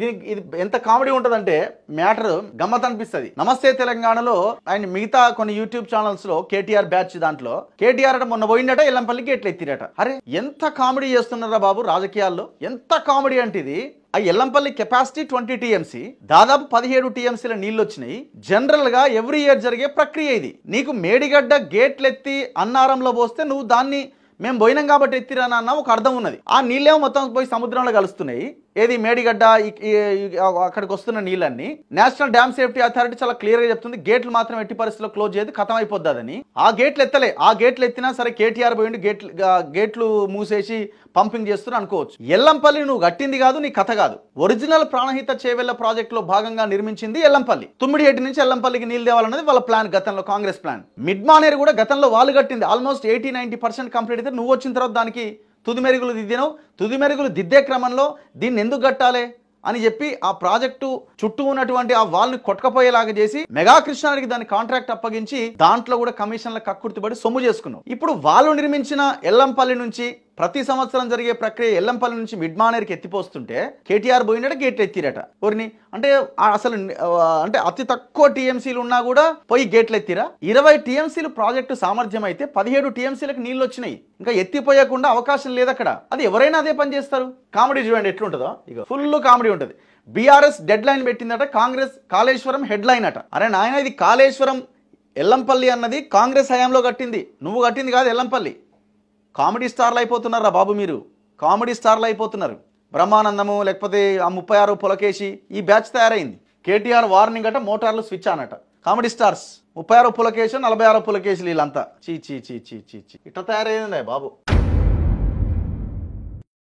దీనికి ఇది ఎంత కామెడీ ఉంటుందంటే మ్యాటర్ గమ్మత్ అనిపిస్తుంది నమస్తే తెలంగాణలో ఆయన మిగతా కొన్ని యూట్యూబ్ ఛానల్స్ లో కేటీఆర్ బ్యాచ్ దాంట్లో కేటీఆర్ అంటే మొన్న పోయిందట ఎల్లంపల్లికి ఎట్లా ఎత్తిరట అరే ఎంత కామెడీ చేస్తున్నారా బాబు రాజకీయాల్లో ఎంత కామెడీ అంటే ఇది ఆ ఎల్లంపల్లి కెపాసిటీ ట్వంటీ టీఎంసీ దాదాపు పదిహేడు టీఎంసీల నీళ్లు వచ్చినాయి జనరల్ గా ఎవ్రీ ఇయర్ జరిగే ప్రక్రియ ఇది నీకు మేడిగడ్డ గేట్లు ఎత్తి అన్నారంలో పోస్తే నువ్వు దాన్ని మేము పోయినాం కాబట్టి ఎత్తిరానా అన్న ఒక అర్థం ఉన్నది ఆ నీళ్ళేమో మొత్తం పోయి సముద్రంలో కలుస్తున్నాయి ఏది మేడిగడ్డ అక్కడికి వస్తున్న నీళ్ళన్ని నేషనల్ డ్యామ్ సేఫ్టీ అథారిటీ చాలా క్లియర్గా చెప్తుంది గేట్లు మాత్రం ఎట్టి పరిస్థితిలో క్లోజ్ చేయదు ఖతం అయిపోద్దని ఆ గేట్లు ఎత్తలే ఆ గేట్లు ఎత్తినా సరే కేటీఆర్ పోయిండు గేట్లు గేట్లు మూసేసి పంపింగ్ చేస్తున్నా అనుకోవచ్చు ఎల్లంపల్లి నువ్వు కట్టింది కాదు నీ కథ కాదు ఒరిజినల్ ప్రాణహిత చేవెళ్ల లో భాగంగా నిర్మించింది ఎల్లంపల్లి తుమ్మిడిహెట్టి నుంచి ఎల్లంపల్లికి నీళ్ళు తేవాలన్నది వాళ్ళ ప్లాన్ గతంలో కాంగ్రెస్ ప్లాన్ మిడ్ కూడా గతంలో వాళ్ళు కట్టింది almost eighty ninety percent complete అయితే నువ్వు వచ్చిన తర్వాత దానికి తుది మెరుగులు దిద్దినావు తుది మెరుగులు దిద్దే క్రమంలో దీన్ని ఎందుకు కట్టాలి అని చెప్పి ఆ ప్రాజెక్టు చుట్టూ ఉన్నటువంటి ఆ వాళ్ళని కొట్టకపోయేలాగా చేసి మెగా కృష్ణానికి దాని కాంట్రాక్ట్ అప్పగించి దాంట్లో కూడా కమిషన్ల కక్కుర్తిపడి సొమ్ము చేసుకున్నాం ఇప్పుడు వాళ్ళు నిర్మించిన ఎల్లంపల్లి నుంచి ప్రతి సంవత్సరం జరిగే ప్రక్రియ ఎల్లంపల్లి నుంచి మిడ్మానేర్కి ఎత్తిపోస్తుంటే కేటీఆర్ పోయినట్టు గేట్ ఎత్తిరట ఎవరిని అంటే అసలు అంటే అతి తక్కువ టీఎంసీలు ఉన్నా కూడా పోయి గేట్లు ఎత్తిరా ఇరవై టీఎంసీలు ప్రాజెక్టు సామర్థ్యం అయితే పదిహేడు టీఎంసీలకు నీళ్ళు వచ్చినాయి ఇంకా ఎత్తిపోయకుండా అవకాశం లేదు అక్కడ అది ఎవరైనా అదే పని చేస్తారు కామెడీ చూడండి ఎట్లుంటుందో ఇక ఫుల్ కామెడీ ఉంటుంది బీఆర్ఎస్ డెడ్ లైన్ పెట్టిందట కాంగ్రెస్ కాళేశ్వరం హెడ్ లైన్ అట అరే నాయన ఇది కాళేశ్వరం ఎల్లంపల్లి అన్నది కాంగ్రెస్ హయాంలో కట్టింది నువ్వు కట్టింది కాదు ఎల్లంపల్లి కామెడీ స్టార్లు అయిపోతున్నారా బాబు మీరు కామెడీ స్టార్లు అయిపోతున్నారు బ్రహ్మానందము లేకపోతే ఆ ముప్పై ఆరు పులకేసి ఈ బ్యాచ్ తయారైంది కేటీఆర్ వార్నింగ్ అంటే మోటార్లు స్విచ్ అనట కామెడీ స్టార్స్ ముప్పై ఆరు పులకేసి నలభై ఆరు పులకేసి వీళ్ళంతా చీ చీ చీ చీ చీ చీ ఇట్లా తయారైందే బాబు